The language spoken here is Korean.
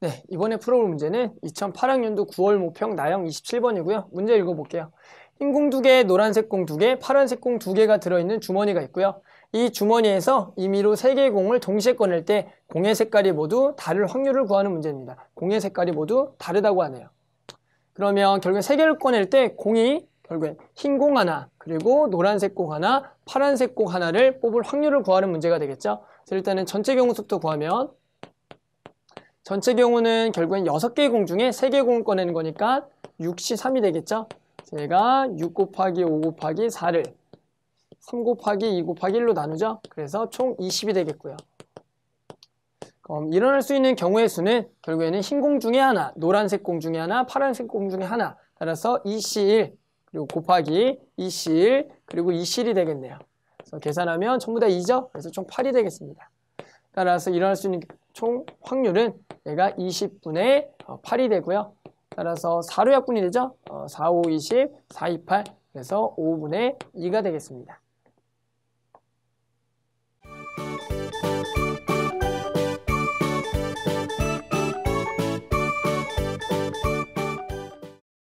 네, 이번에 풀어볼 문제는 2008학년도 9월 모평 나형 27번이고요. 문제 읽어볼게요. 흰 공 두개 노란색 공 두개 파란색 공 두개가 들어있는 주머니가 있고요. 이 주머니에서 임의로 세 개의 공을 동시에 꺼낼 때 공의 색깔이 모두 다를 확률을 구하는 문제입니다. 공의 색깔이 모두 다르다고 하네요. 그러면 결국에 세 개를 꺼낼 때 공이 결국엔 흰 공 하나, 그리고 노란색 공 하나, 파란색 공 하나를 뽑을 확률을 구하는 문제가 되겠죠. 그래서 일단은 전체 경우수부터 구하면 전체 경우는 결국엔 6개 공 중에 3개 공을 꺼내는 거니까 6시 3이 되겠죠? 제가 6 곱하기 5 곱하기 4를 3 곱하기 2 곱하기 1로 나누죠? 그래서 총 20이 되겠고요. 그럼 일어날 수 있는 경우의 수는 결국에는 흰 공 중에 하나, 노란색 공 중에 하나, 파란색 공 중에 하나 따라서 2C1 그리고 곱하기 2C1 그리고 2C1이 되겠네요. 그래서 계산하면 전부 다 2죠? 그래서 총 8이 되겠습니다. 따라서 일어날 수 있는 총 확률은 얘가 20분의 8이 어, 되고요. 따라서 4로 약분이 되죠. 어, 4, 5, 20, 4, 2, 8 그래서 5분의 2가 되겠습니다.